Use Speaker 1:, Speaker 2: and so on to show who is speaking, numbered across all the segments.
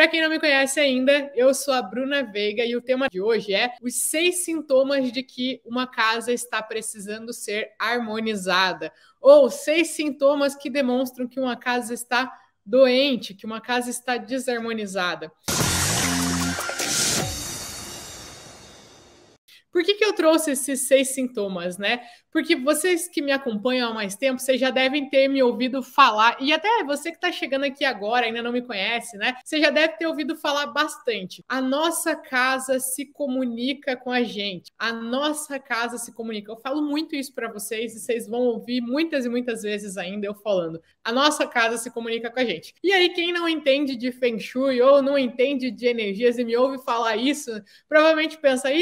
Speaker 1: Para quem não me conhece ainda, eu sou a Bruna Veiga e o tema de hoje é os seis sintomas de que uma casa está precisando ser harmonizada, ou seis sintomas que demonstram que uma casa está doente, que uma casa está desarmonizada. Por que, que eu trouxe esses seis sintomas, né? porque vocês que me acompanham há mais tempo, vocês já devem ter me ouvido falar, e até você que está chegando aqui agora, ainda não me conhece, né? Você já deve ter ouvido falar bastante. A nossa casa se comunica com a gente, a nossa casa se comunica. Eu falo muito isso para vocês, e vocês vão ouvir muitas e muitas vezes ainda eu falando. A nossa casa se comunica com a gente. E aí, quem não entende de Feng Shui ou não entende de energias e me ouve falar isso, provavelmente pensa, ih,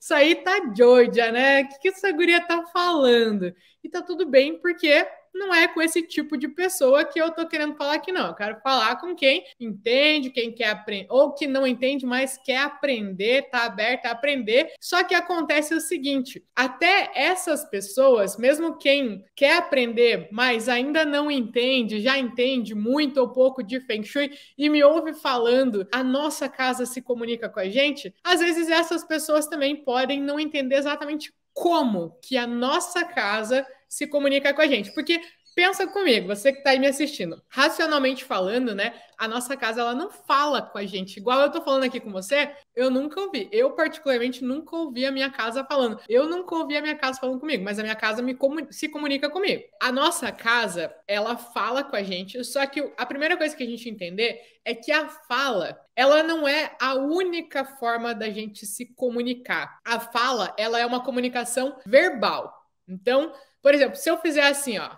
Speaker 1: isso aí tá Georgia, né? O que, que essa guria tá falando. E tá tudo bem, porque não é com esse tipo de pessoa que eu tô querendo falar aqui, não. Eu quero falar com quem entende, quem quer aprender, ou que não entende, mas quer aprender, tá aberto a aprender. Só que acontece o seguinte: até essas pessoas, mesmo quem quer aprender, mas ainda não entende, já entende muito ou pouco de Feng Shui e me ouve falando, a nossa casa se comunica com a gente, às vezes essas pessoas também podem não entender exatamente como que a nossa casa se comunica com a gente. Porque pensa comigo, você que está aí me assistindo. Racionalmente falando, né? A nossa casa ela não fala com a gente. Igual eu estou falando aqui com você, eu nunca ouvi. Eu, particularmente, nunca ouvi a minha casa falando. Eu nunca ouvi a minha casa falando comigo, mas a minha casa me comun... se comunica comigo. A nossa casa, ela fala com a gente, só que a primeira coisa que a gente entender é que a fala, ela não é a única forma da gente se comunicar. A fala, ela é uma comunicação verbal. Então, por exemplo, se eu fizer assim, ó,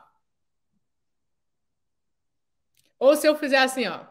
Speaker 1: ou se eu fizer assim, ó.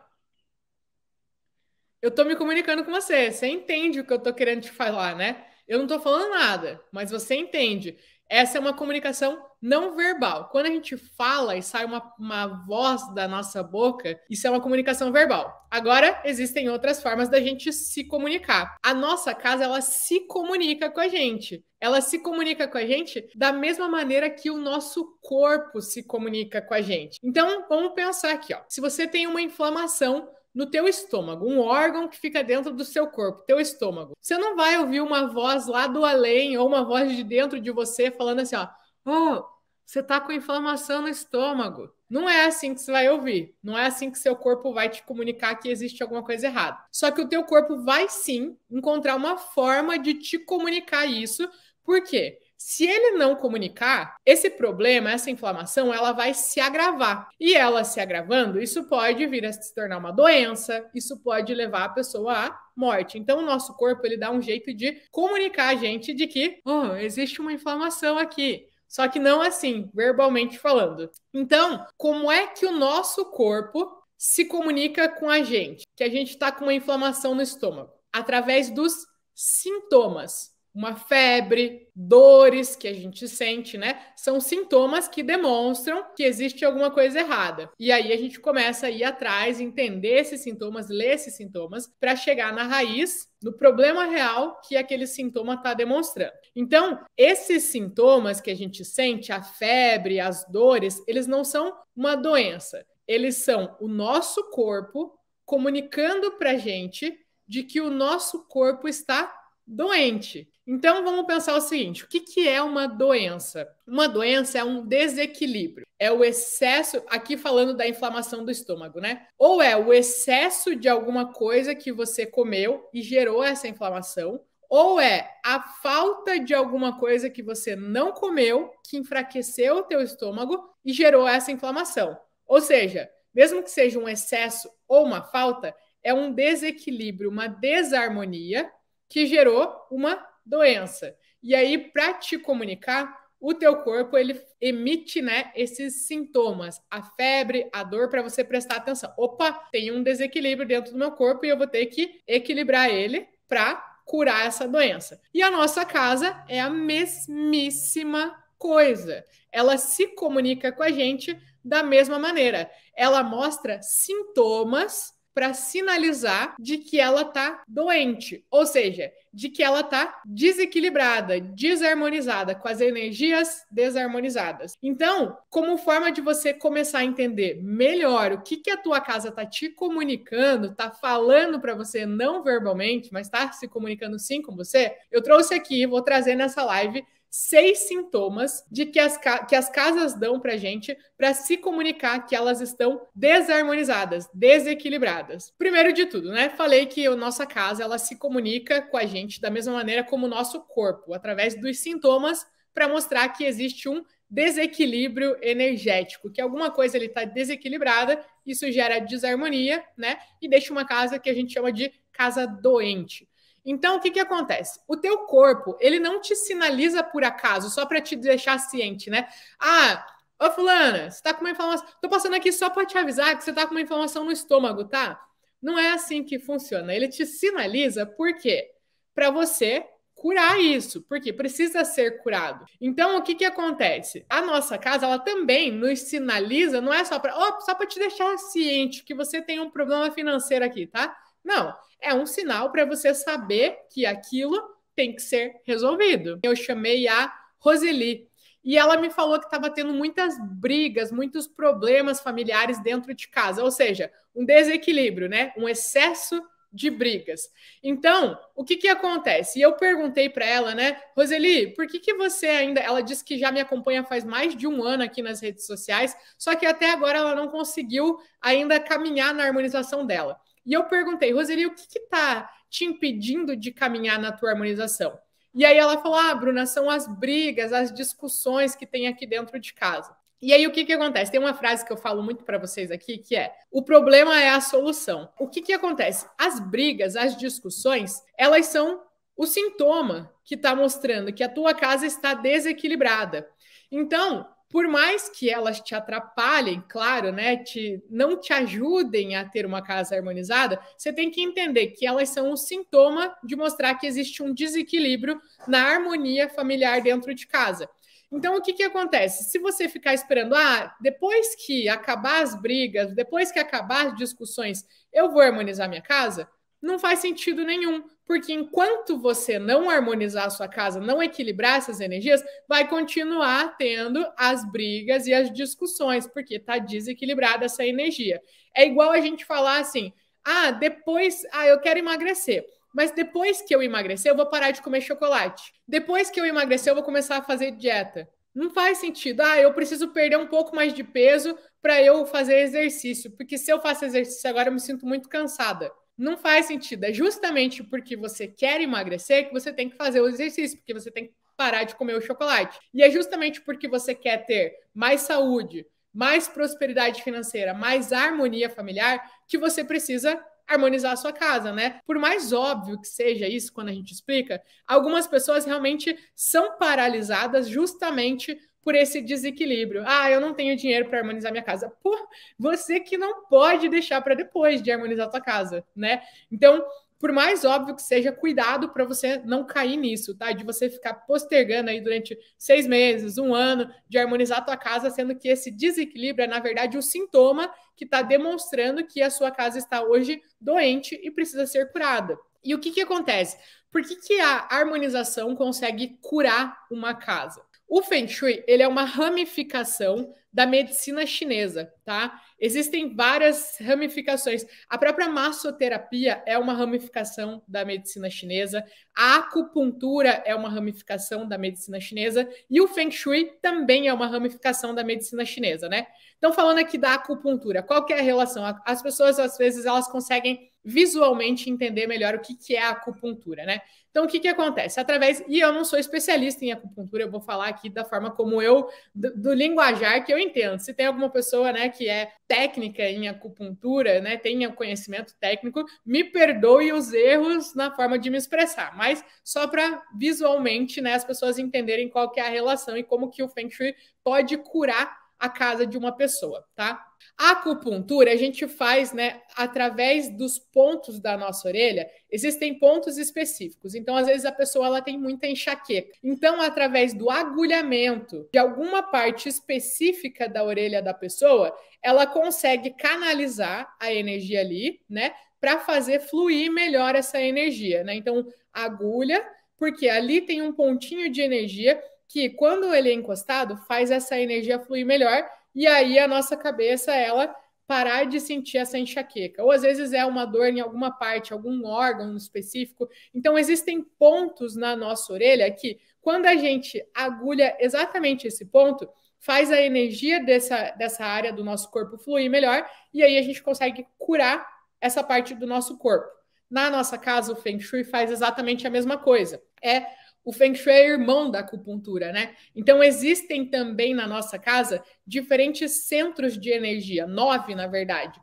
Speaker 1: Eu tô me comunicando com você, você entende o que eu tô querendo te falar, né? Eu não tô falando nada, mas você entende. Essa é uma comunicação não verbal. Quando a gente fala e sai uma, uma voz da nossa boca, isso é uma comunicação verbal. Agora, existem outras formas da gente se comunicar. A nossa casa, ela se comunica com a gente. Ela se comunica com a gente da mesma maneira que o nosso corpo se comunica com a gente. Então, vamos pensar aqui, ó. Se você tem uma inflamação, no teu estômago, um órgão que fica dentro do seu corpo, teu estômago. Você não vai ouvir uma voz lá do além ou uma voz de dentro de você falando assim, ó, oh, você tá com inflamação no estômago. Não é assim que você vai ouvir. Não é assim que seu corpo vai te comunicar que existe alguma coisa errada. Só que o teu corpo vai sim encontrar uma forma de te comunicar isso. Por quê? Se ele não comunicar, esse problema, essa inflamação, ela vai se agravar. E ela se agravando, isso pode vir a se tornar uma doença, isso pode levar a pessoa à morte. Então, o nosso corpo ele dá um jeito de comunicar a gente de que oh, existe uma inflamação aqui. Só que não assim, verbalmente falando. Então, como é que o nosso corpo se comunica com a gente? Que a gente está com uma inflamação no estômago? Através dos sintomas uma febre, dores que a gente sente, né? São sintomas que demonstram que existe alguma coisa errada. E aí a gente começa a ir atrás, entender esses sintomas, ler esses sintomas, para chegar na raiz, no problema real que aquele sintoma está demonstrando. Então, esses sintomas que a gente sente, a febre, as dores, eles não são uma doença. Eles são o nosso corpo comunicando para a gente de que o nosso corpo está doente. Então vamos pensar o seguinte: o que, que é uma doença? Uma doença é um desequilíbrio, é o excesso, aqui falando da inflamação do estômago, né? Ou é o excesso de alguma coisa que você comeu e gerou essa inflamação, ou é a falta de alguma coisa que você não comeu que enfraqueceu o teu estômago e gerou essa inflamação. Ou seja, mesmo que seja um excesso ou uma falta, é um desequilíbrio, uma desarmonia que gerou uma doença. E aí, para te comunicar, o teu corpo ele emite, né, esses sintomas, a febre, a dor para você prestar atenção. Opa, tem um desequilíbrio dentro do meu corpo e eu vou ter que equilibrar ele para curar essa doença. E a nossa casa é a mesmíssima coisa. Ela se comunica com a gente da mesma maneira. Ela mostra sintomas para sinalizar de que ela tá doente, ou seja, de que ela tá desequilibrada, desarmonizada, com as energias desarmonizadas. Então, como forma de você começar a entender melhor o que, que a tua casa tá te comunicando, tá falando para você não verbalmente, mas tá se comunicando sim com você, eu trouxe aqui, vou trazer nessa live seis sintomas de que as, que as casas dão para gente para se comunicar que elas estão desarmonizadas, desequilibradas. Primeiro de tudo, né? Falei que a nossa casa ela se comunica com a gente da mesma maneira como o nosso corpo, através dos sintomas para mostrar que existe um desequilíbrio energético, que alguma coisa ele está desequilibrada, isso gera desarmonia, né? E deixa uma casa que a gente chama de casa doente. Então, o que, que acontece? O teu corpo, ele não te sinaliza por acaso, só para te deixar ciente, né? Ah, ô fulana, você tá com uma inflamação... Tô passando aqui só para te avisar que você tá com uma inflamação no estômago, tá? Não é assim que funciona. Ele te sinaliza por quê? Para você curar isso, porque precisa ser curado. Então, o que, que acontece? A nossa casa, ela também nos sinaliza, não é só para, oh, só para te deixar ciente que você tem um problema financeiro aqui, tá? Não, é um sinal para você saber que aquilo tem que ser resolvido. Eu chamei a Roseli e ela me falou que estava tendo muitas brigas, muitos problemas familiares dentro de casa, ou seja, um desequilíbrio, né? Um excesso de brigas. Então, o que que acontece? E eu perguntei para ela, né, Roseli, por que que você ainda? Ela disse que já me acompanha faz mais de um ano aqui nas redes sociais, só que até agora ela não conseguiu ainda caminhar na harmonização dela. E eu perguntei, Roseli, o que está te impedindo de caminhar na tua harmonização? E aí ela falou: Ah, Bruna, são as brigas, as discussões que tem aqui dentro de casa. E aí o que, que acontece? Tem uma frase que eu falo muito para vocês aqui que é: o problema é a solução. O que, que acontece? As brigas, as discussões, elas são o sintoma que está mostrando que a tua casa está desequilibrada. Então, por mais que elas te atrapalhem, claro, né, te, não te ajudem a ter uma casa harmonizada, você tem que entender que elas são um sintoma de mostrar que existe um desequilíbrio na harmonia familiar dentro de casa. Então, o que, que acontece? Se você ficar esperando, ah, depois que acabar as brigas, depois que acabar as discussões, eu vou harmonizar minha casa, não faz sentido nenhum, porque enquanto você não harmonizar a sua casa, não equilibrar essas energias, vai continuar tendo as brigas e as discussões, porque está desequilibrada essa energia. É igual a gente falar assim: ah, depois, ah, eu quero emagrecer. Mas depois que eu emagrecer, eu vou parar de comer chocolate. Depois que eu emagrecer, eu vou começar a fazer dieta. Não faz sentido. Ah, eu preciso perder um pouco mais de peso para eu fazer exercício, porque se eu faço exercício agora, eu me sinto muito cansada. Não faz sentido. É justamente porque você quer emagrecer que você tem que fazer o exercício, porque você tem que parar de comer o chocolate. E é justamente porque você quer ter mais saúde, mais prosperidade financeira, mais harmonia familiar que você precisa harmonizar a sua casa, né? Por mais óbvio que seja isso quando a gente explica, algumas pessoas realmente são paralisadas justamente por esse desequilíbrio. Ah, eu não tenho dinheiro para harmonizar minha casa. Pô, você que não pode deixar para depois de harmonizar sua casa, né? Então, por mais óbvio que seja, cuidado para você não cair nisso, tá? De você ficar postergando aí durante seis meses, um ano, de harmonizar sua casa, sendo que esse desequilíbrio é, na verdade, o sintoma que está demonstrando que a sua casa está hoje doente e precisa ser curada. E o que, que acontece? Por que, que a harmonização consegue curar uma casa? O Feng Shui, ele é uma ramificação da medicina chinesa, tá? Existem várias ramificações. A própria massoterapia é uma ramificação da medicina chinesa, a acupuntura é uma ramificação da medicina chinesa e o Feng Shui também é uma ramificação da medicina chinesa, né? Então falando aqui da acupuntura, qual que é a relação? As pessoas às vezes elas conseguem visualmente entender melhor o que, que é a acupuntura, né? Então, o que, que acontece? Através, e eu não sou especialista em acupuntura, eu vou falar aqui da forma como eu, do, do linguajar que eu entendo. Se tem alguma pessoa né, que é técnica em acupuntura, né, tenha conhecimento técnico, me perdoe os erros na forma de me expressar, mas só para visualmente né, as pessoas entenderem qual que é a relação e como que o Feng Shui pode curar a casa de uma pessoa, tá? A acupuntura a gente faz, né, através dos pontos da nossa orelha. Existem pontos específicos. Então, às vezes a pessoa ela tem muita enxaqueca. Então, através do agulhamento de alguma parte específica da orelha da pessoa, ela consegue canalizar a energia ali, né, para fazer fluir melhor essa energia, né? Então, agulha, porque ali tem um pontinho de energia que quando ele é encostado, faz essa energia fluir melhor e aí a nossa cabeça ela parar de sentir essa enxaqueca. Ou às vezes é uma dor em alguma parte, algum órgão específico. Então existem pontos na nossa orelha que quando a gente agulha exatamente esse ponto, faz a energia dessa, dessa área do nosso corpo fluir melhor e aí a gente consegue curar essa parte do nosso corpo. Na nossa casa, o Feng Shui faz exatamente a mesma coisa. É o Feng Shui é irmão da acupuntura, né? Então, existem também na nossa casa diferentes centros de energia, nove, na verdade.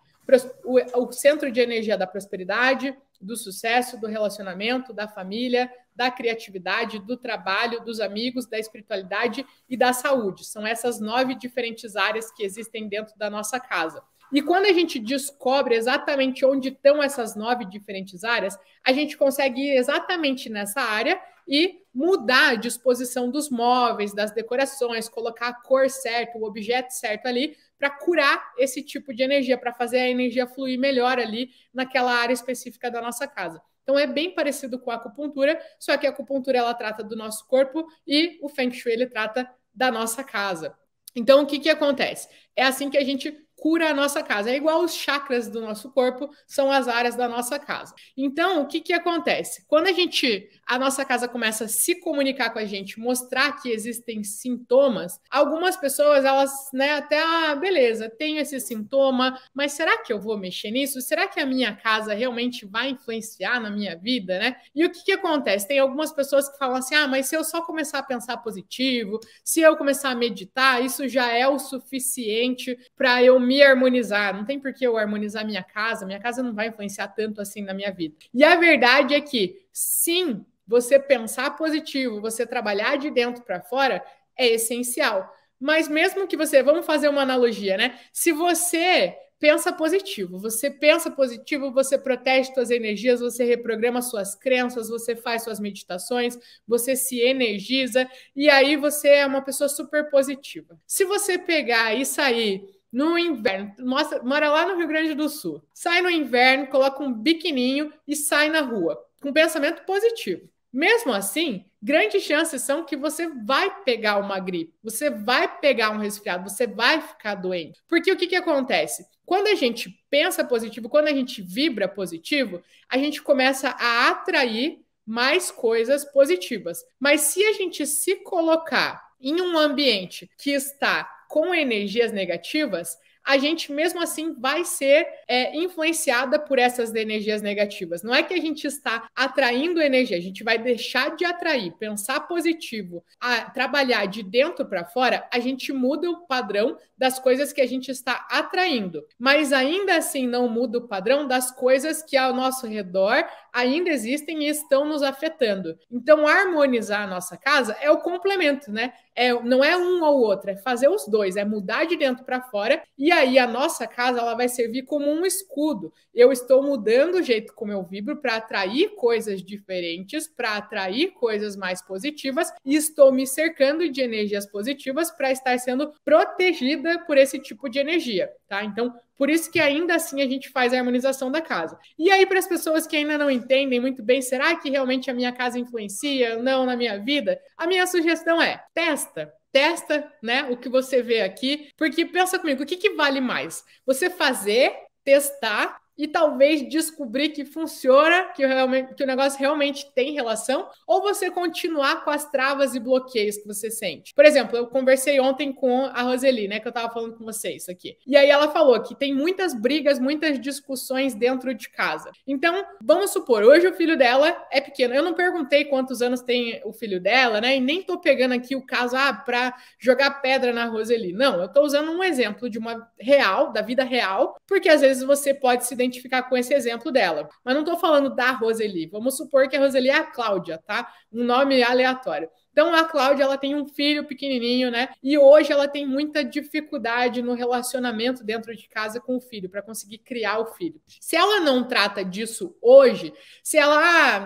Speaker 1: O, centro de energia da prosperidade, do sucesso, do relacionamento, da família, da criatividade, do trabalho, dos amigos, da espiritualidade e da saúde. São essas nove diferentes áreas que existem dentro da nossa casa. E quando a gente descobre exatamente onde estão essas nove diferentes áreas, a gente consegue ir exatamente nessa área e mudar a disposição dos móveis, das decorações, colocar a cor certa, o objeto certo ali, para curar esse tipo de energia, para fazer a energia fluir melhor ali naquela área específica da nossa casa. Então é bem parecido com a acupuntura, só que a acupuntura ela trata do nosso corpo e o Feng Shui ele trata da nossa casa. Então o que que acontece? É assim que a gente cura a nossa casa. É igual os chakras do nosso corpo são as áreas da nossa casa. Então, o que, que acontece? Quando a gente, a nossa casa começa a se comunicar com a gente, mostrar que existem sintomas, algumas pessoas, elas, né, até, ah, beleza, tenho esse sintoma, mas será que eu vou mexer nisso? Será que a minha casa realmente vai influenciar na minha vida, né? E o que, que acontece? Tem algumas pessoas que falam assim, ah, mas se eu só começar a pensar positivo, se eu começar a meditar, isso já é o suficiente para eu me me harmonizar, não tem por que eu harmonizar minha casa, minha casa não vai influenciar tanto assim na minha vida. E a verdade é que, sim, você pensar positivo, você trabalhar de dentro para fora é essencial. Mas mesmo que você, vamos fazer uma analogia, né? Se você pensa positivo. Você pensa positivo, você protege suas energias, você reprograma suas crenças, você faz suas meditações, você se energiza e aí você é uma pessoa super positiva. Se você pegar e sair no inverno, mostra, mora lá no Rio Grande do Sul, sai no inverno, coloca um biquininho e sai na rua, com pensamento positivo. Mesmo assim, grandes chances são que você vai pegar uma gripe, você vai pegar um resfriado, você vai ficar doente. Porque o que, que acontece? Quando a gente pensa positivo, quando a gente vibra positivo, a gente começa a atrair mais coisas positivas. Mas se a gente se colocar em um ambiente que está com energias negativas, a gente mesmo assim vai ser é, influenciada por essas energias negativas. Não é que a gente está atraindo energia, a gente vai deixar de atrair, pensar positivo, trabalhar de dentro para fora, a gente muda o padrão das coisas que a gente está atraindo, mas ainda assim não muda o padrão das coisas que é ao nosso redor ainda existem e estão nos afetando. Então, harmonizar a nossa casa é o complemento, né? É, não é um ou outro, é fazer os dois, é mudar de dentro para fora, e aí a nossa casa ela vai servir como um escudo. Eu estou mudando o jeito como eu vibro para atrair coisas diferentes, para atrair coisas mais positivas, e estou me cercando de energias positivas para estar sendo protegida por esse tipo de energia. Tá? Então, por isso que ainda assim a gente faz a harmonização da casa. E aí, para as pessoas que ainda não entendem muito bem, será que realmente a minha casa influencia ou não na minha vida? A minha sugestão é: testa. Testa, né, o que você vê aqui, porque pensa comigo, o que, que vale mais? Você fazer, testar e talvez descobrir que funciona, que, realmente, que o negócio realmente tem relação, ou você continuar com as travas e bloqueios que você sente. Por exemplo, eu conversei ontem com a Roseli, né, que eu tava falando com vocês aqui. E aí ela falou que tem muitas brigas, muitas discussões dentro de casa. Então, vamos supor, hoje o filho dela é pequeno. Eu não perguntei quantos anos tem o filho dela, né, e nem tô pegando aqui o caso, ah, pra jogar pedra na Roseli. Não, eu tô usando um exemplo de uma real, da vida real, porque às vezes você pode se identificar identificar com esse exemplo dela. Mas não estou falando da Roseli. Vamos supor que a Roseli é a Cláudia, tá? Um nome aleatório. Então a Cláudia ela tem um filho pequenininho, né? E hoje ela tem muita dificuldade no relacionamento dentro de casa com o filho para conseguir criar o filho. Se ela não trata disso hoje, se ela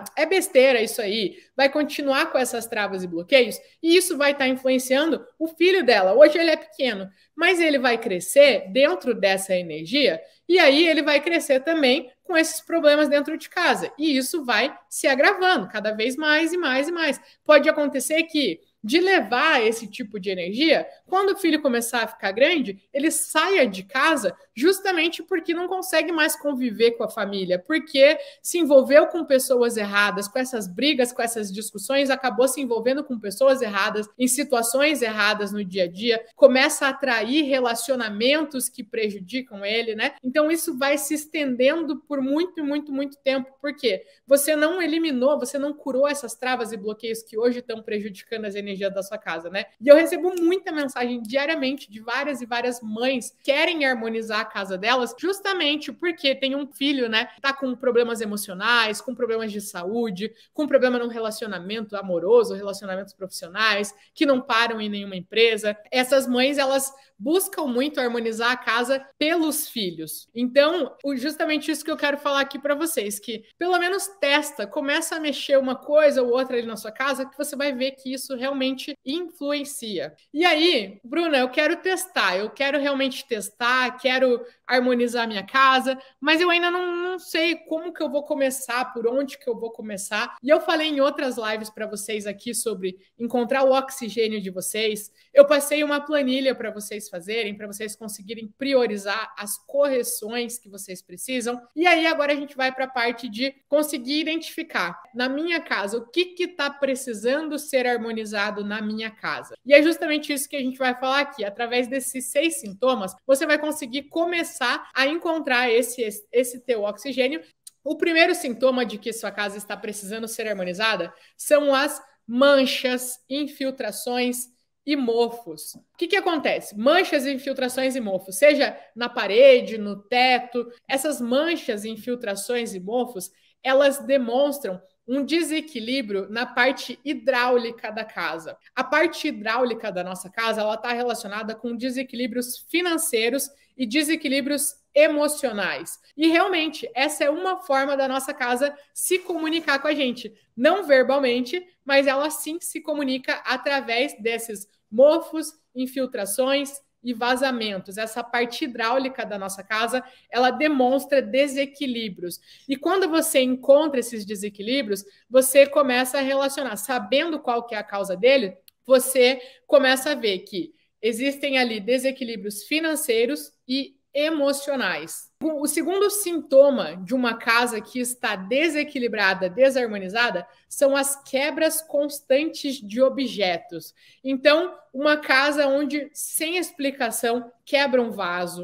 Speaker 1: ah, é besteira isso aí, vai continuar com essas travas e bloqueios e isso vai estar tá influenciando o filho dela. Hoje ele é pequeno, mas ele vai crescer dentro dessa energia e aí ele vai crescer também com esses problemas dentro de casa. E isso vai se agravando cada vez mais e mais e mais. Pode acontecer que de levar esse tipo de energia, quando o filho começar a ficar grande, ele saia de casa justamente porque não consegue mais conviver com a família, porque se envolveu com pessoas erradas, com essas brigas, com essas discussões, acabou se envolvendo com pessoas erradas, em situações erradas no dia a dia, começa a atrair relacionamentos que prejudicam ele, né? Então isso vai se estendendo por muito, muito, muito tempo, porque você não eliminou, você não curou essas travas e bloqueios que hoje estão prejudicando as energias energia da sua casa, né? E eu recebo muita mensagem diariamente de várias e várias mães que querem harmonizar a casa delas, justamente porque tem um filho, né? Tá com problemas emocionais, com problemas de saúde, com problema num relacionamento amoroso, relacionamentos profissionais, que não param em nenhuma empresa. Essas mães, elas buscam muito harmonizar a casa pelos filhos. Então, justamente isso que eu quero falar aqui para vocês, que pelo menos testa, começa a mexer uma coisa ou outra ali na sua casa, que você vai ver que isso realmente influencia. E aí, Bruna, eu quero testar, eu quero realmente testar, quero harmonizar minha casa, mas eu ainda não, não sei como que eu vou começar, por onde que eu vou começar. E eu falei em outras lives para vocês aqui sobre encontrar o oxigênio de vocês. Eu passei uma planilha para vocês fazerem, para vocês conseguirem priorizar as correções que vocês precisam. E aí agora a gente vai para a parte de conseguir identificar, na minha casa, o que está precisando ser harmonizado na minha casa. E é justamente isso que a gente vai falar aqui. Através desses seis sintomas, você vai conseguir começar a encontrar esse, esse teu oxigênio. O primeiro sintoma de que sua casa está precisando ser harmonizada são as manchas, infiltrações, e mofos. O que, que acontece? Manchas infiltrações e mofos, seja na parede, no teto, essas manchas, infiltrações e mofos, elas demonstram um desequilíbrio na parte hidráulica da casa. A parte hidráulica da nossa casa ela está relacionada com desequilíbrios financeiros e desequilíbrios emocionais. E realmente, essa é uma forma da nossa casa se comunicar com a gente, não verbalmente, mas ela sim se comunica através desses mofos, infiltrações e vazamentos. Essa parte hidráulica da nossa casa, ela demonstra desequilíbrios. E quando você encontra esses desequilíbrios, você começa a relacionar, sabendo qual que é a causa dele, você começa a ver que existem ali desequilíbrios financeiros e emocionais. O segundo sintoma de uma casa que está desequilibrada, desarmonizada, são as quebras constantes de objetos. Então, uma casa onde, sem explicação, quebra um vaso,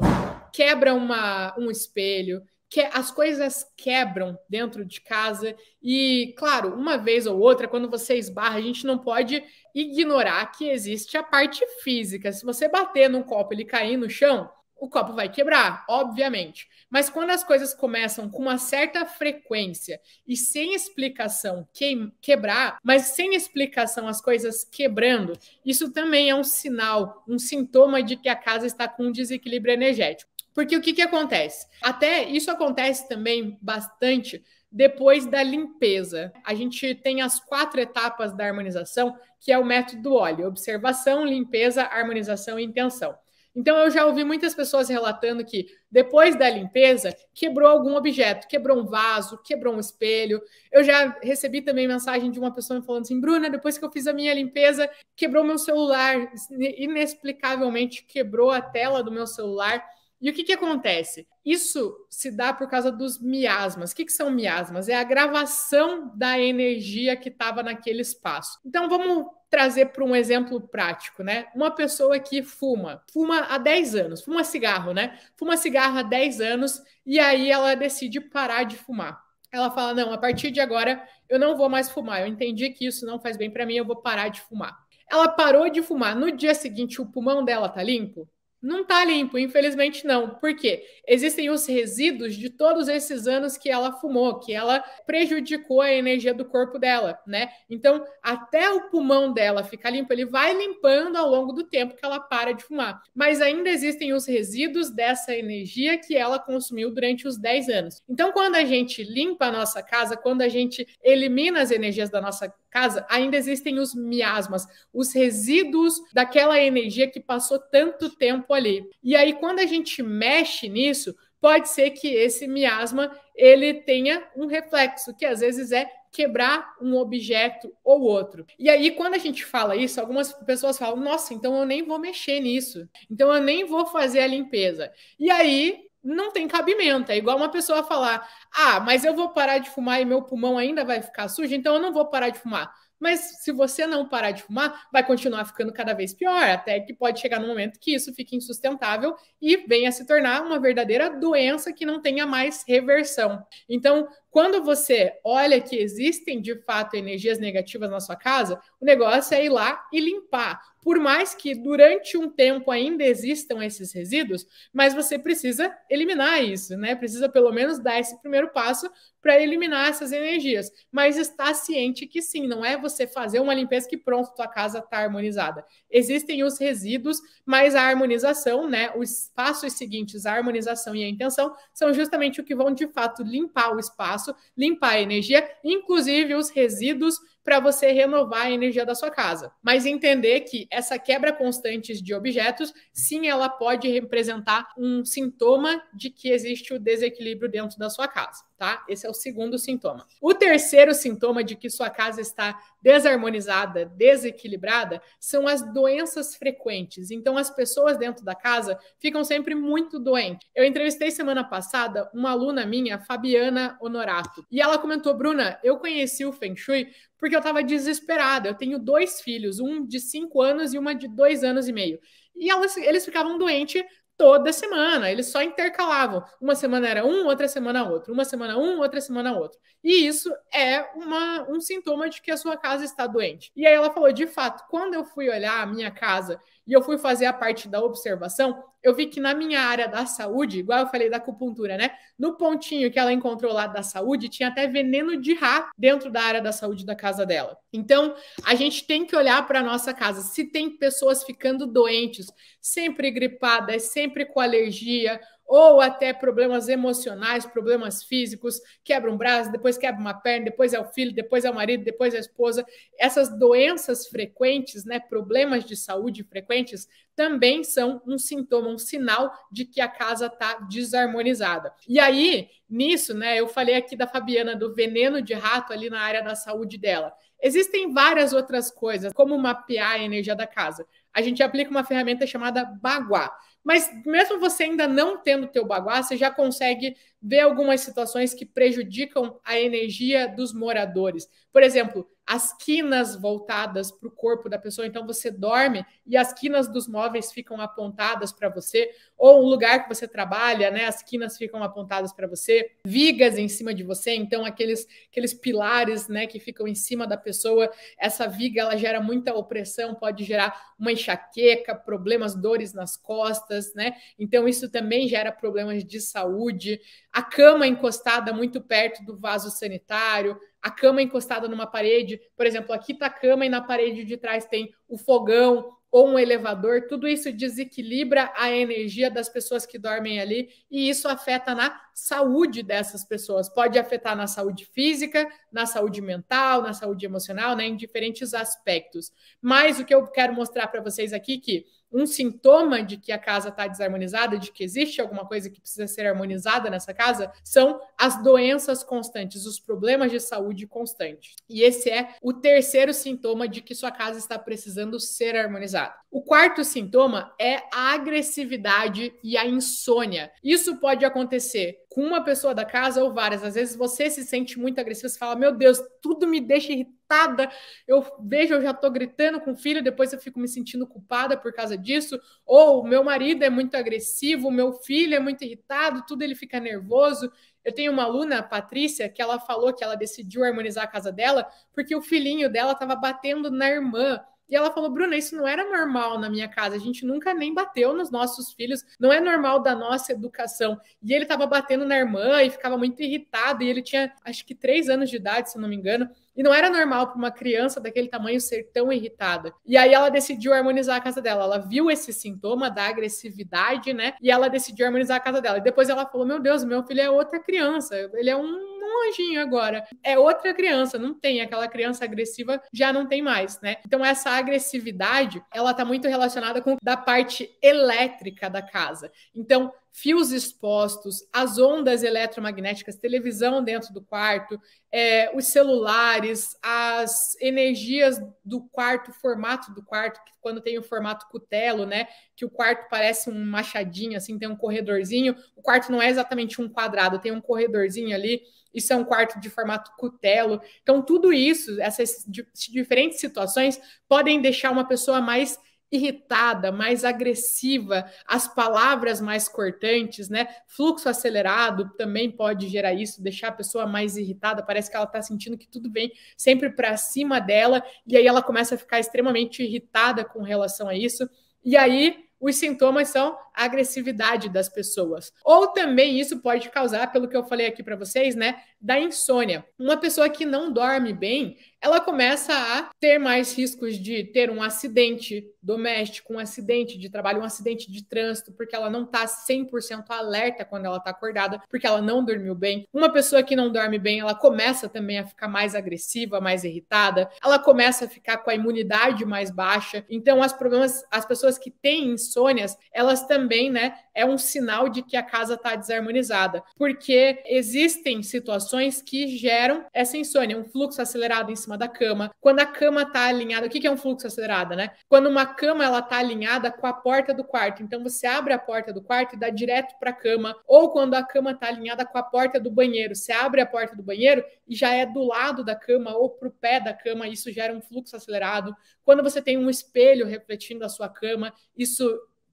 Speaker 1: quebra uma, um espelho, que as coisas quebram dentro de casa e, claro, uma vez ou outra, quando você esbarra, a gente não pode ignorar que existe a parte física. Se você bater num copo e ele cair no chão, o copo vai quebrar, obviamente. Mas quando as coisas começam com uma certa frequência e sem explicação que, quebrar, mas sem explicação as coisas quebrando, isso também é um sinal, um sintoma de que a casa está com um desequilíbrio energético. Porque o que, que acontece? Até isso acontece também bastante depois da limpeza. A gente tem as quatro etapas da harmonização, que é o método do óleo: observação, limpeza, harmonização e intenção. Então eu já ouvi muitas pessoas relatando que depois da limpeza quebrou algum objeto, quebrou um vaso, quebrou um espelho. Eu já recebi também mensagem de uma pessoa falando assim: "Bruna, depois que eu fiz a minha limpeza, quebrou meu celular, inexplicavelmente quebrou a tela do meu celular". E o que, que acontece? Isso se dá por causa dos miasmas. O que, que são miasmas? É a gravação da energia que estava naquele espaço. Então vamos trazer para um exemplo prático, né? Uma pessoa que fuma, fuma há 10 anos, fuma cigarro, né? Fuma cigarro há 10 anos e aí ela decide parar de fumar. Ela fala: "Não, a partir de agora eu não vou mais fumar. Eu entendi que isso não faz bem para mim, eu vou parar de fumar." Ela parou de fumar. No dia seguinte, o pulmão dela tá limpo? Não está limpo, infelizmente não. Por quê? Existem os resíduos de todos esses anos que ela fumou, que ela prejudicou a energia do corpo dela, né? Então, até o pulmão dela ficar limpo, ele vai limpando ao longo do tempo que ela para de fumar. Mas ainda existem os resíduos dessa energia que ela consumiu durante os 10 anos. Então, quando a gente limpa a nossa casa, quando a gente elimina as energias da nossa casa, ainda existem os miasmas, os resíduos daquela energia que passou tanto tempo tempo ali. E aí, quando a gente mexe nisso, pode ser que esse miasma ele tenha um reflexo, que às vezes é quebrar um objeto ou outro. E aí, quando a gente fala isso, algumas pessoas falam: nossa, então eu nem vou mexer nisso, então eu nem vou fazer a limpeza. E aí, não tem cabimento. É igual uma pessoa falar: ah, mas eu vou parar de fumar e meu pulmão ainda vai ficar sujo, então eu não vou parar de fumar. Mas se você não parar de fumar, vai continuar ficando cada vez pior, até que pode chegar no momento que isso fique insustentável e venha se tornar uma verdadeira doença que não tenha mais reversão. Então, quando você olha que existem de fato energias negativas na sua casa, o negócio é ir lá e limpar. Por mais que durante um tempo ainda existam esses resíduos, mas você precisa eliminar isso, né? Precisa pelo menos dar esse primeiro passo para eliminar essas energias. Mas está ciente que sim, não é você fazer uma limpeza que pronto, tua casa está harmonizada. Existem os resíduos, mas a harmonização, né? Os passos seguintes, a harmonização e a intenção, são justamente o que vão de fato limpar o espaço espaço, limpar a energia, inclusive os resíduos para você renovar a energia da sua casa. Mas entender que essa quebra constante de objetos, sim, ela pode representar um sintoma de que existe o desequilíbrio dentro da sua casa, tá? Esse é o segundo sintoma. O terceiro sintoma de que sua casa está desarmonizada, desequilibrada, são as doenças frequentes. Então, as pessoas dentro da casa ficam sempre muito doentes. Eu entrevistei semana passada uma aluna minha, Fabiana Honorato, e ela comentou: Bruna, eu conheci o Feng Shui porque eu estava desesperada. Eu tenho dois filhos, um de cinco anos e uma de dois anos e meio. E elas, eles ficavam doentes toda semana, eles só intercalavam. Uma semana era um, outra semana outro, uma semana um, outra semana outro. E isso é uma, um sintoma de que a sua casa está doente. E aí ela falou: de fato, quando eu fui olhar a minha casa e eu fui fazer a parte da observação, eu vi que na minha área da saúde, igual eu falei da acupuntura, né? No pontinho que ela encontrou lá da saúde, tinha até veneno de rato dentro da área da saúde da casa dela. Então, a gente tem que olhar para a nossa casa. Se tem pessoas ficando doentes, sempre gripadas, sempre com alergia, ou até problemas emocionais, problemas físicos, quebra um braço, depois quebra uma perna, depois é o filho, depois é o marido, depois é a esposa. Essas doenças frequentes, né, problemas de saúde frequentes, também são um sintoma, um sinal de que a casa está desarmonizada. E aí, nisso, né, eu falei aqui da Fabiana do veneno de rato ali na área da saúde dela. Existem várias outras coisas, como mapear a energia da casa. A gente aplica uma ferramenta chamada Baguá. Mas mesmo você ainda não tendo teu baguá, você já consegue ver algumas situações que prejudicam a energia dos moradores. Por exemplo, as quinas voltadas para o corpo da pessoa, então você dorme e as quinas dos móveis ficam apontadas para você, ou um lugar que você trabalha, né, as quinas ficam apontadas para você, vigas em cima de você, então aqueles aqueles pilares, né, que ficam em cima da pessoa, essa viga ela gera muita opressão, pode gerar uma enxaqueca, problemas, dores nas costas, né? Então isso também gera problemas de saúde. A cama encostada muito perto do vaso sanitário, a cama encostada numa parede, por exemplo, aqui está a cama e na parede de trás tem o fogão ou um elevador, tudo isso desequilibra a energia das pessoas que dormem ali e isso afeta na saúde dessas pessoas. Pode afetar na saúde física, na saúde mental, na saúde emocional, né, em diferentes aspectos. Mas o que eu quero mostrar para vocês aqui é que um sintoma de que a casa está desarmonizada, de que existe alguma coisa que precisa ser harmonizada nessa casa, são as doenças constantes, os problemas de saúde constantes. E esse é o terceiro sintoma de que sua casa está precisando ser harmonizada. O quarto sintoma é a agressividade e a insônia. Isso pode acontecer com uma pessoa da casa ou várias. Às vezes você se sente muito agressivo, você fala: Meu Deus, tudo me deixa irritada. Eu vejo, eu já tô gritando com o filho, depois eu fico me sentindo culpada por causa disso. Ou meu marido é muito agressivo, meu filho é muito irritado, tudo ele fica nervoso. Eu tenho uma aluna, a Patrícia, que ela falou que ela decidiu harmonizar a casa dela porque o filhinho dela estava batendo na irmã. E ela falou: Bruna, isso não era normal na minha casa. A gente nunca nem bateu nos nossos filhos. Não é normal da nossa educação. E ele estava batendo na irmã e ficava muito irritado. E ele tinha, acho que, três anos de idade, se eu não me engano. E não era normal para uma criança daquele tamanho ser tão irritada. E aí ela decidiu harmonizar a casa dela. Ela viu esse sintoma da agressividade, né? E ela decidiu harmonizar a casa dela. E depois ela falou: Meu Deus, meu filho é outra criança. Ele é um um anjinho agora. É outra criança, não tem. Aquela criança agressiva já não tem mais, né? Então, essa agressividade, ela tá muito relacionada com da parte elétrica da casa. Então, fios expostos, as ondas eletromagnéticas, televisão dentro do quarto, é, os celulares, as energias do quarto, formato do quarto, que quando tem o formato cutelo, né? Que o quarto parece um machadinho, assim, tem um corredorzinho. O quarto não é exatamente um quadrado, tem um corredorzinho ali isso é um quarto de formato cutelo. Então, tudo isso, essas diferentes situações, podem deixar uma pessoa mais irritada, mais agressiva, as palavras mais cortantes, né? Fluxo acelerado também pode gerar isso, deixar a pessoa mais irritada, parece que ela tá sentindo que tudo vem sempre para cima dela e aí ela começa a ficar extremamente irritada com relação a isso. E aí os sintomas são agressividade das pessoas. Ou também isso pode causar, pelo que eu falei aqui para vocês, né, da insônia. Uma pessoa que não dorme bem, ela começa a ter mais riscos de ter um acidente doméstico, um acidente de trabalho, um acidente de trânsito, porque ela não tá 100% alerta quando ela tá acordada, porque ela não dormiu bem. Uma pessoa que não dorme bem, ela começa também a ficar mais agressiva, mais irritada, ela começa a ficar com a imunidade mais baixa. Então, as problemas, as pessoas que têm insônias, elas também também né, é um sinal de que a casa está desarmonizada, porque existem situações que geram essa insônia, um fluxo acelerado em cima da cama, quando a cama está alinhada, o que, que é um fluxo acelerado, né? Quando uma cama ela está alinhada com a porta do quarto, então você abre a porta do quarto e dá direto para a cama, ou quando a cama está alinhada com a porta do banheiro, você abre a porta do banheiro e já é do lado da cama ou para o pé da cama, isso gera um fluxo acelerado. Quando você tem um espelho refletindo a sua cama, isso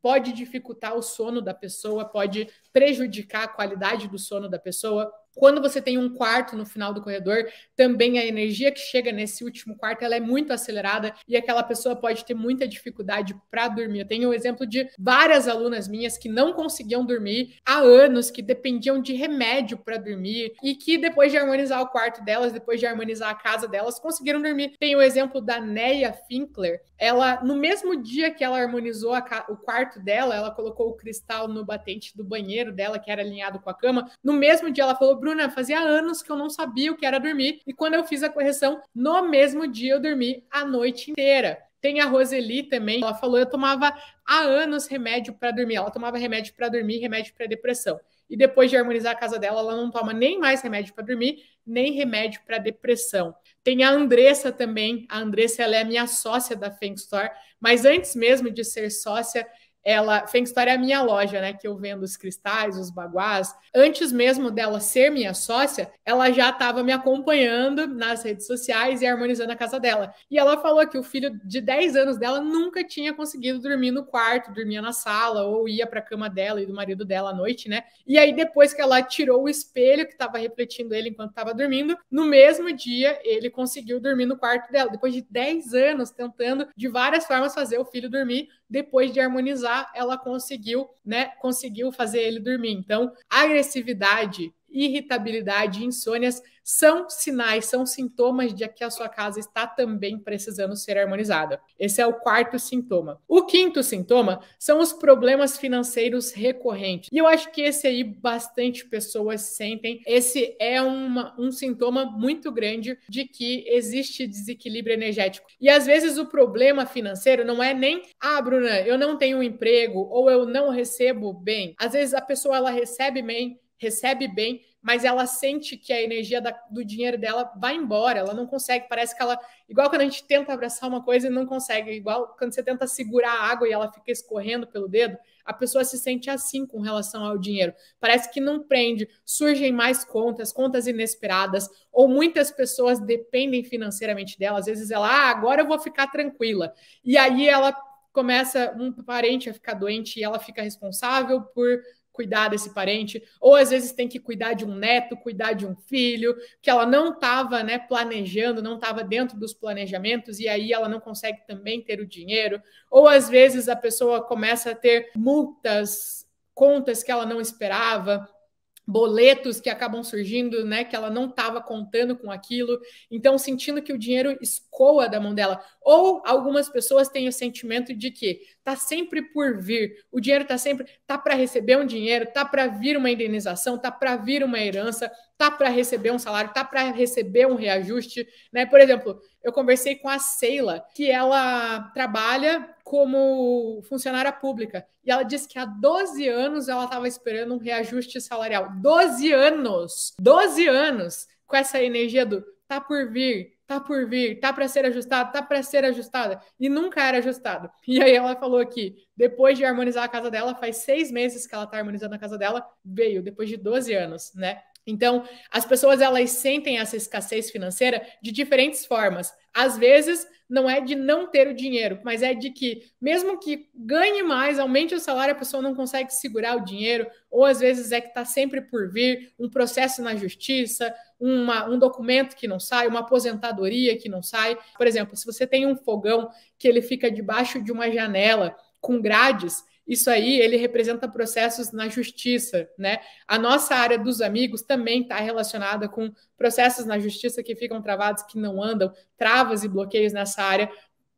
Speaker 1: pode dificultar o sono da pessoa, pode prejudicar a qualidade do sono da pessoa, quando você tem um quarto no final do corredor, também a energia que chega nesse último quarto ela é muito acelerada e aquela pessoa pode ter muita dificuldade para dormir. Eu tenho o um exemplo de várias alunas minhas que não conseguiam dormir há anos, que dependiam de remédio para dormir e que depois de harmonizar o quarto delas, depois de harmonizar a casa delas, conseguiram dormir. Tem o exemplo da Neia Finkler. Ela, no mesmo dia que ela harmonizou o quarto dela, ela colocou o cristal no batente do banheiro dela, que era alinhado com a cama. No mesmo dia, ela falou Bruna, fazia anos que eu não sabia o que era dormir, e quando eu fiz a correção, no mesmo dia eu dormi a noite inteira. Tem a Roseli também, ela falou: eu tomava há anos remédio para dormir. Ela tomava remédio para dormir, remédio para depressão. E depois de harmonizar a casa dela, ela não toma nem mais remédio para dormir, nem remédio para depressão. Tem a Andressa também. A Andressa ela é a minha sócia da Feng Store, mas antes mesmo de ser sócia, ela, Fengstar é a minha loja, né, que eu vendo os cristais, os baguás. Antes mesmo dela ser minha sócia, ela já estava me acompanhando nas redes sociais e harmonizando a casa dela. E ela falou que o filho de 10 anos dela nunca tinha conseguido dormir no quarto, dormia na sala ou ia para a cama dela e do marido dela à noite, né? E aí depois que ela tirou o espelho que estava refletindo ele enquanto estava dormindo, no mesmo dia ele conseguiu dormir no quarto dela. Depois de 10 anos tentando de várias formas fazer o filho dormir, depois de harmonizar, ela conseguiu, né, conseguiu fazer ele dormir. Então, agressividade irritabilidade insônias são sinais, são sintomas de que a sua casa está também precisando ser harmonizada. Esse é o quarto sintoma. O quinto sintoma são os problemas financeiros recorrentes. E eu acho que esse aí bastante pessoas sentem. Esse é uma, um sintoma muito grande de que existe desequilíbrio energético. E às vezes o problema financeiro não é nem, ah, Bruna, eu não tenho emprego ou eu não recebo bem. Às vezes a pessoa ela recebe bem, recebe bem, mas ela sente que a energia da, do dinheiro dela vai embora, ela não consegue, parece que ela, igual quando a gente tenta abraçar uma coisa e não consegue, igual quando você tenta segurar a água e ela fica escorrendo pelo dedo, a pessoa se sente assim com relação ao dinheiro. Parece que não prende, surgem mais contas, contas inesperadas, ou muitas pessoas dependem financeiramente dela, às vezes ela, ah, agora eu vou ficar tranquila. E aí ela começa um parente a ficar doente e ela fica responsável por cuidar desse parente, ou às vezes tem que cuidar de um neto, cuidar de um filho, que ela não estava né, planejando, não estava dentro dos planejamentos, e aí ela não consegue também ter o dinheiro, ou às vezes a pessoa começa a ter multas, contas que ela não esperava boletos que acabam surgindo, né? Que ela não estava contando com aquilo, então sentindo que o dinheiro escoa da mão dela. Ou algumas pessoas têm o sentimento de que tá sempre por vir, o dinheiro tá sempre tá para receber um dinheiro, tá para vir uma indenização, tá para vir uma herança, tá para receber um salário, tá para receber um reajuste, né? Por exemplo, eu conversei com a Seila, que ela trabalha como funcionária pública. E ela disse que há 12 anos ela estava esperando um reajuste salarial. 12 anos! 12 anos com essa energia do tá por vir, tá por vir, tá para ser ajustado, tá para ser ajustada, e nunca era ajustado. E aí ela falou que depois de harmonizar a casa dela, faz seis meses que ela tá harmonizando a casa dela, veio, depois de 12 anos, né? Então, as pessoas elas sentem essa escassez financeira de diferentes formas. Às vezes, não é de não ter o dinheiro, mas é de que, mesmo que ganhe mais, aumente o salário, a pessoa não consegue segurar o dinheiro, ou às vezes é que está sempre por vir um processo na justiça, uma, um documento que não sai, uma aposentadoria que não sai. Por exemplo, se você tem um fogão que ele fica debaixo de uma janela com grades, isso aí, ele representa processos na justiça, né? A nossa área dos amigos também está relacionada com processos na justiça que ficam travados, que não andam, travas e bloqueios nessa área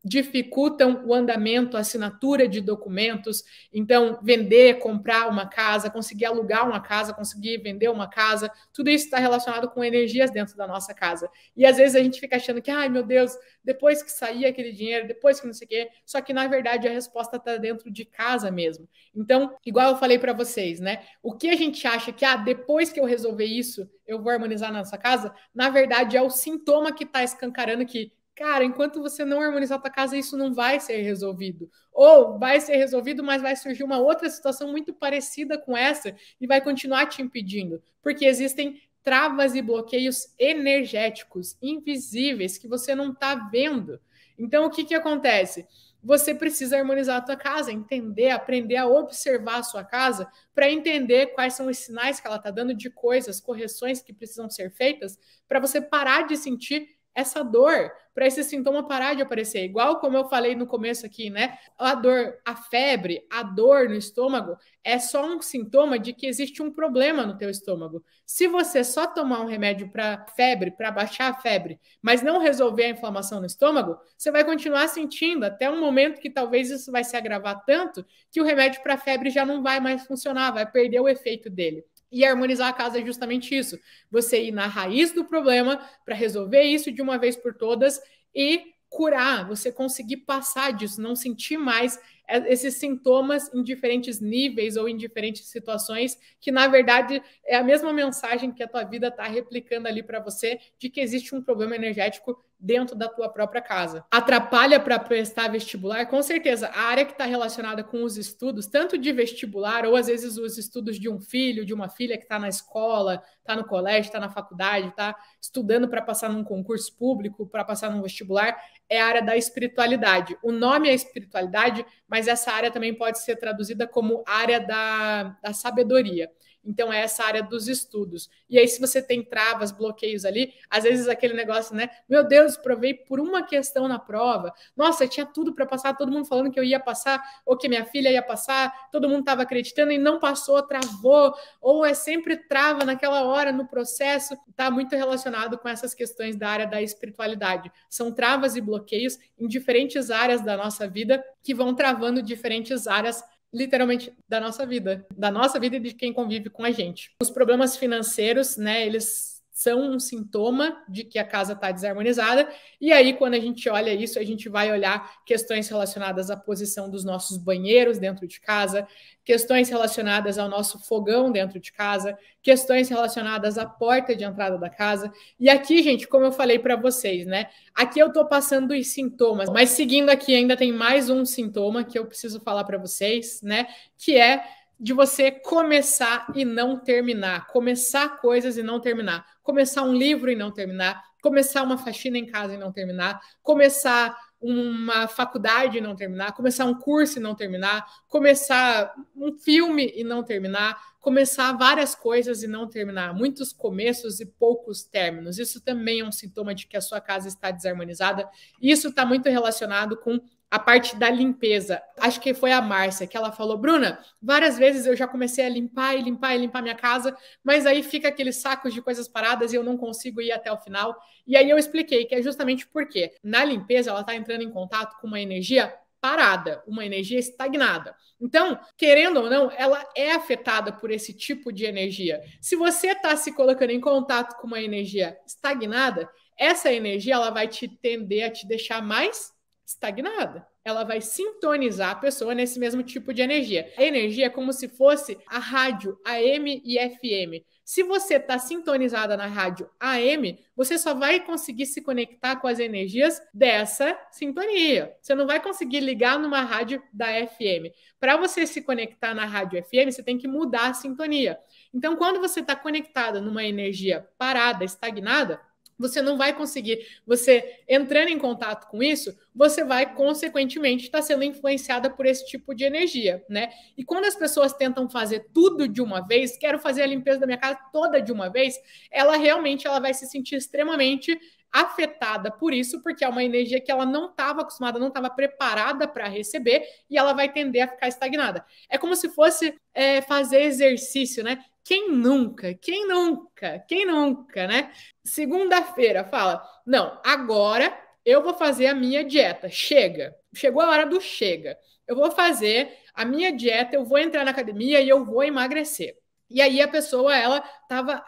Speaker 1: dificultam o andamento, a assinatura de documentos. Então, vender, comprar uma casa, conseguir alugar uma casa, conseguir vender uma casa, tudo isso está relacionado com energias dentro da nossa casa. E às vezes a gente fica achando que, ai meu Deus, depois que sair aquele dinheiro, depois que não sei o quê, só que na verdade a resposta está dentro de casa mesmo. Então, igual eu falei para vocês, né? O que a gente acha que, ah, depois que eu resolver isso, eu vou harmonizar na nossa casa, na verdade é o sintoma que está escancarando que cara, enquanto você não harmonizar a tua casa, isso não vai ser resolvido. Ou vai ser resolvido, mas vai surgir uma outra situação muito parecida com essa e vai continuar te impedindo, porque existem travas e bloqueios energéticos invisíveis que você não está vendo. Então, o que, que acontece? Você precisa harmonizar a tua casa, entender, aprender a observar a sua casa para entender quais são os sinais que ela está dando de coisas, correções que precisam ser feitas para você parar de sentir essa dor para esse sintoma parar de aparecer. Igual como eu falei no começo aqui, né? A dor, a febre, a dor no estômago é só um sintoma de que existe um problema no teu estômago. Se você só tomar um remédio para febre, para baixar a febre, mas não resolver a inflamação no estômago, você vai continuar sentindo até um momento que talvez isso vai se agravar tanto que o remédio para febre já não vai mais funcionar, vai perder o efeito dele. E harmonizar a casa é justamente isso: você ir na raiz do problema para resolver isso de uma vez por todas e curar, você conseguir passar disso, não sentir mais é, esses sintomas em diferentes níveis ou em diferentes situações, que na verdade é a mesma mensagem que a tua vida está replicando ali para você de que existe um problema energético dentro da tua própria casa. Atrapalha para prestar vestibular? Com certeza, a área que está relacionada com os estudos, tanto de vestibular, ou às vezes os estudos de um filho, de uma filha que está na escola, está no colégio, está na faculdade, está estudando para passar num concurso público, para passar num vestibular, é a área da espiritualidade. O nome é espiritualidade, mas essa área também pode ser traduzida como área da, da sabedoria. Então, é essa área dos estudos. E aí, se você tem travas, bloqueios ali, às vezes aquele negócio, né? Meu Deus, provei por uma questão na prova. Nossa, tinha tudo para passar, todo mundo falando que eu ia passar, ou que minha filha ia passar, todo mundo estava acreditando e não passou, travou, ou é sempre trava naquela hora no processo. Está muito relacionado com essas questões da área da espiritualidade. São travas e bloqueios em diferentes áreas da nossa vida que vão travando diferentes áreas literalmente da nossa vida, da nossa vida e de quem convive com a gente. Os problemas financeiros, né, eles são um sintoma de que a casa está desarmonizada. E aí, quando a gente olha isso, a gente vai olhar questões relacionadas à posição dos nossos banheiros dentro de casa, questões relacionadas ao nosso fogão dentro de casa, questões relacionadas à porta de entrada da casa. E aqui, gente, como eu falei para vocês, né? Aqui eu estou passando os sintomas, mas seguindo aqui ainda tem mais um sintoma que eu preciso falar para vocês, né? Que é de você começar e não terminar, começar coisas e não terminar, começar um livro e não terminar, começar uma faxina em casa e não terminar, começar uma faculdade e não terminar, começar um curso e não terminar, começar um filme e não terminar, começar várias coisas e não terminar, muitos começos e poucos términos. Isso também é um sintoma de que a sua casa está desarmonizada. Isso está muito relacionado com a parte da limpeza. Acho que foi a Márcia que ela falou: Bruna, várias vezes eu já comecei a limpar e limpar e limpar minha casa, mas aí fica aqueles sacos de coisas paradas e eu não consigo ir até o final. E aí eu expliquei que é justamente porque na limpeza ela está entrando em contato com uma energia parada, uma energia estagnada. Então, querendo ou não, ela é afetada por esse tipo de energia. Se você está se colocando em contato com uma energia estagnada, essa energia ela vai te tender a te deixar mais estagnada. Ela vai sintonizar a pessoa nesse mesmo tipo de energia. A energia é como se fosse a rádio AM e FM. Se você está sintonizada na rádio AM, você só vai conseguir se conectar com as energias dessa sintonia. Você não vai conseguir ligar numa rádio da FM. Para você se conectar na rádio FM, você tem que mudar a sintonia. Então, quando você está conectada numa energia parada, estagnada, você não vai conseguir. Você entrando em contato com isso, você vai consequentemente estar tá sendo influenciada por esse tipo de energia, né? E quando as pessoas tentam fazer tudo de uma vez, quero fazer a limpeza da minha casa toda de uma vez, ela realmente ela vai se sentir extremamente afetada por isso, porque é uma energia que ela não estava acostumada, não estava preparada para receber e ela vai tender a ficar estagnada. É como se fosse é, fazer exercício, né? Quem nunca? Quem nunca? Quem nunca, né? Segunda-feira fala: "Não, agora eu vou fazer a minha dieta. Chega. Chegou a hora do chega. Eu vou fazer a minha dieta, eu vou entrar na academia e eu vou emagrecer". E aí a pessoa ela estava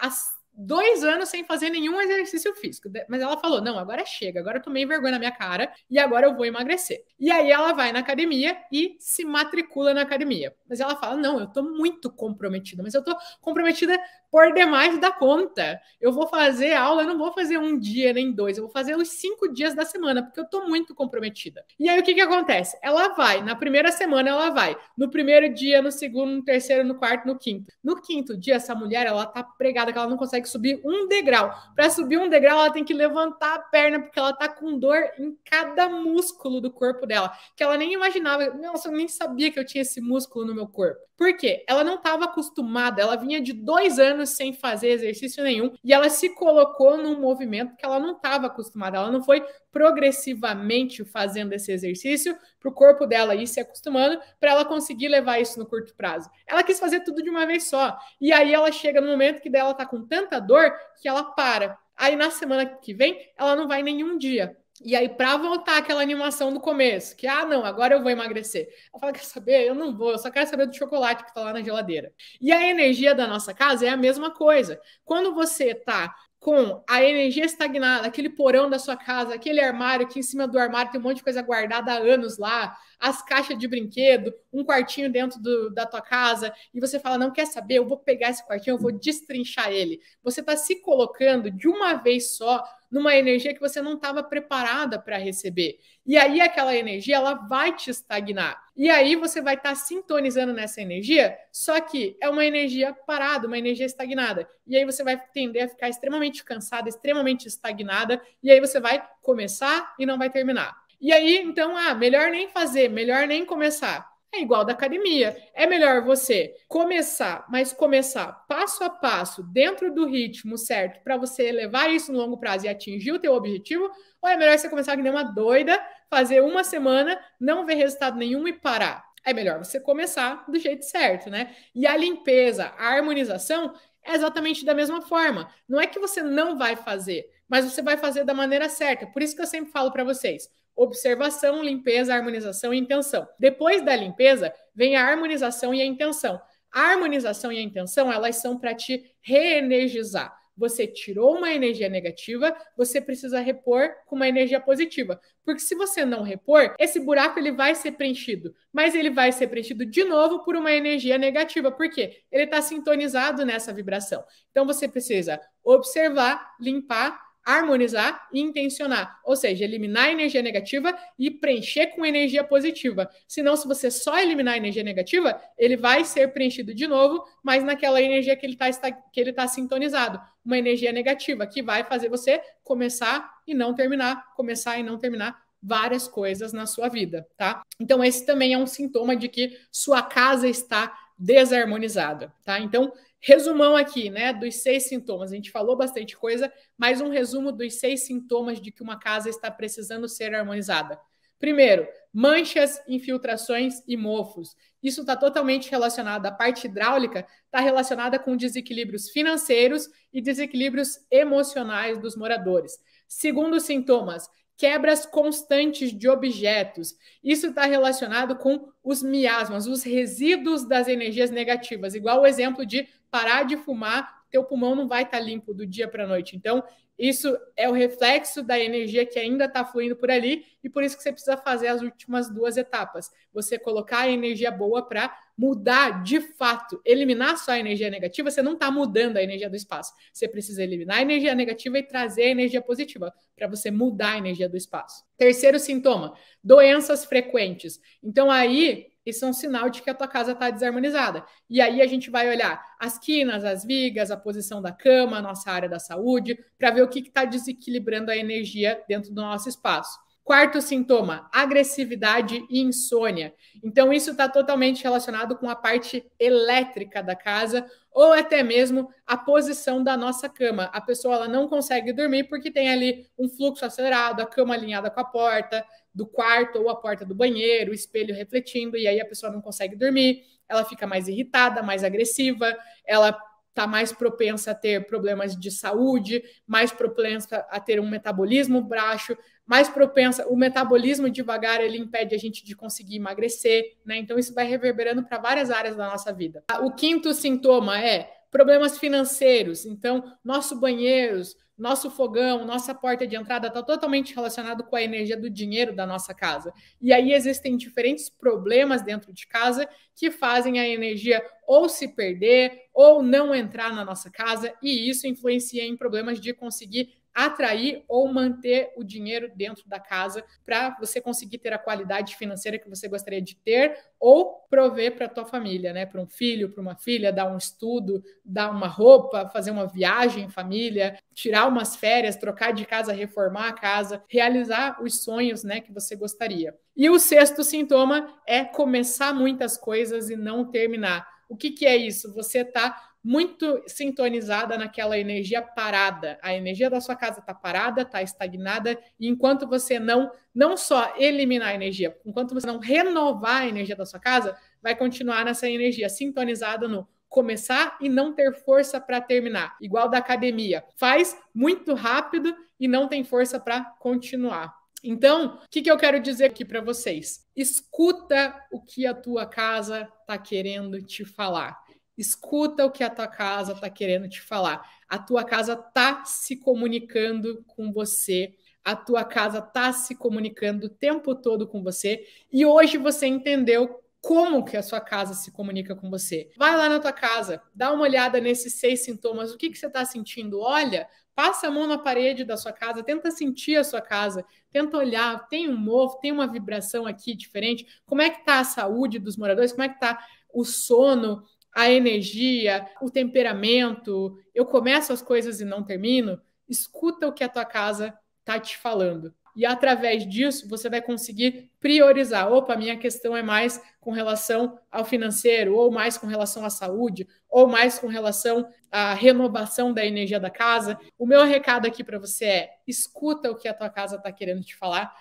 Speaker 1: dois anos sem fazer nenhum exercício físico. Mas ela falou: não, agora chega, agora eu tomei vergonha na minha cara e agora eu vou emagrecer. E aí ela vai na academia e se matricula na academia. Mas ela fala: não, eu tô muito comprometida, mas eu tô comprometida por demais da conta. Eu vou fazer aula, eu não vou fazer um dia nem dois, eu vou fazer os cinco dias da semana, porque eu tô muito comprometida. E aí o que que acontece? Ela vai, na primeira semana ela vai, no primeiro dia, no segundo, no terceiro, no quarto, no quinto. No quinto dia, essa mulher, ela tá pregada que ela não consegue subir um degrau. Para subir um degrau, ela tem que levantar a perna, porque ela tá com dor em cada músculo do corpo dela, que ela nem imaginava, nossa, eu nem sabia que eu tinha esse músculo no meu corpo. Por quê? Ela não estava acostumada, ela vinha de dois anos anos sem fazer exercício nenhum e ela se colocou num movimento que ela não estava acostumada. Ela não foi progressivamente fazendo esse exercício para o corpo dela ir se acostumando para ela conseguir levar isso no curto prazo. Ela quis fazer tudo de uma vez só. E aí ela chega no momento que dela tá com tanta dor que ela para. Aí na semana que vem ela não vai nenhum dia. E aí, para voltar aquela animação do começo, que ah, não, agora eu vou emagrecer. Ela fala: quer saber? Eu não vou, eu só quero saber do chocolate que tá lá na geladeira. E a energia da nossa casa é a mesma coisa. Quando você tá com a energia estagnada, aquele porão da sua casa, aquele armário que em cima do armário tem um monte de coisa guardada há anos lá, as caixas de brinquedo, um quartinho dentro do, da tua casa, e você fala, não quer saber, eu vou pegar esse quartinho, eu vou destrinchar ele. Você está se colocando de uma vez só numa energia que você não estava preparada para receber. E aí aquela energia ela vai te estagnar. E aí você vai estar tá sintonizando nessa energia, só que é uma energia parada, uma energia estagnada. E aí você vai tender a ficar extremamente cansada, extremamente estagnada, e aí você vai começar e não vai terminar. E aí, então, ah, melhor nem fazer, melhor nem começar é igual da academia. É melhor você começar, mas começar passo a passo, dentro do ritmo certo, para você levar isso no longo prazo e atingir o teu objetivo, ou é melhor você começar que nem uma doida, fazer uma semana, não ver resultado nenhum e parar? É melhor você começar do jeito certo, né? E a limpeza, a harmonização é exatamente da mesma forma. Não é que você não vai fazer, mas você vai fazer da maneira certa. Por isso que eu sempre falo para vocês, observação, limpeza, harmonização e intenção. Depois da limpeza, vem a harmonização e a intenção. A harmonização e a intenção, elas são para te reenergizar. Você tirou uma energia negativa, você precisa repor com uma energia positiva. Porque se você não repor, esse buraco ele vai ser preenchido, mas ele vai ser preenchido de novo por uma energia negativa, porque ele está sintonizado nessa vibração. Então você precisa observar, limpar harmonizar e intencionar, ou seja, eliminar a energia negativa e preencher com energia positiva. Senão, se você só eliminar a energia negativa, ele vai ser preenchido de novo, mas naquela energia que ele tá está que ele está sintonizado, uma energia negativa que vai fazer você começar e não terminar, começar e não terminar várias coisas na sua vida, tá? Então esse também é um sintoma de que sua casa está desarmonizada, tá? Então Resumão aqui, né, dos seis sintomas. A gente falou bastante coisa, mas um resumo dos seis sintomas de que uma casa está precisando ser harmonizada. Primeiro, manchas, infiltrações e mofos. Isso está totalmente relacionado, à parte hidráulica está relacionada com desequilíbrios financeiros e desequilíbrios emocionais dos moradores. Segundo sintomas, quebras constantes de objetos. Isso está relacionado com os miasmas, os resíduos das energias negativas, igual o exemplo de parar de fumar teu pulmão não vai estar tá limpo do dia para a noite. Então, isso é o reflexo da energia que ainda está fluindo por ali, e por isso que você precisa fazer as últimas duas etapas. Você colocar a energia boa para mudar de fato, eliminar só a energia negativa, você não está mudando a energia do espaço. Você precisa eliminar a energia negativa e trazer a energia positiva para você mudar a energia do espaço. Terceiro sintoma: doenças frequentes. Então, aí isso é um sinal de que a tua casa está desarmonizada. E aí a gente vai olhar as quinas, as vigas, a posição da cama, a nossa área da saúde, para ver o que está desequilibrando a energia dentro do nosso espaço. Quarto sintoma, agressividade e insônia. Então, isso está totalmente relacionado com a parte elétrica da casa ou até mesmo a posição da nossa cama. A pessoa ela não consegue dormir porque tem ali um fluxo acelerado, a cama alinhada com a porta, do quarto ou a porta do banheiro, o espelho refletindo, e aí a pessoa não consegue dormir, ela fica mais irritada, mais agressiva, ela está mais propensa a ter problemas de saúde, mais propensa a ter um metabolismo baixo, mais propensa, o metabolismo devagar ele impede a gente de conseguir emagrecer, né? Então isso vai reverberando para várias áreas da nossa vida. O quinto sintoma é problemas financeiros. Então, nosso banheiros, nosso fogão, nossa porta de entrada está totalmente relacionado com a energia do dinheiro da nossa casa. E aí existem diferentes problemas dentro de casa que fazem a energia ou se perder ou não entrar na nossa casa, e isso influencia em problemas de conseguir atrair ou manter o dinheiro dentro da casa para você conseguir ter a qualidade financeira que você gostaria de ter ou prover para a tua família, né? Para um filho, para uma filha, dar um estudo, dar uma roupa, fazer uma viagem em família, tirar umas férias, trocar de casa, reformar a casa, realizar os sonhos, né, que você gostaria. E o sexto sintoma é começar muitas coisas e não terminar. O que, que é isso? Você está muito sintonizada naquela energia parada. A energia da sua casa está parada, está estagnada, e enquanto você não não só eliminar a energia, enquanto você não renovar a energia da sua casa, vai continuar nessa energia sintonizada no começar e não ter força para terminar, igual da academia. Faz muito rápido e não tem força para continuar. Então, o que, que eu quero dizer aqui para vocês? Escuta o que a tua casa está querendo te falar Escuta o que a tua casa está querendo te falar. A tua casa está se comunicando com você. A tua casa está se comunicando o tempo todo com você. E hoje você entendeu como que a sua casa se comunica com você. Vai lá na tua casa, dá uma olhada nesses seis sintomas, o que, que você está sentindo? Olha, passa a mão na parede da sua casa, tenta sentir a sua casa, tenta olhar, tem um mofo, tem uma vibração aqui diferente, como é que está a saúde dos moradores, como é que está o sono, a energia, o temperamento, eu começo as coisas e não termino, escuta o que a tua casa tá te falando. E através disso, você vai conseguir priorizar. Opa, minha questão é mais com relação ao financeiro, ou mais com relação à saúde, ou mais com relação à renovação da energia da casa. O meu recado aqui para você é: escuta o que a tua casa está querendo te falar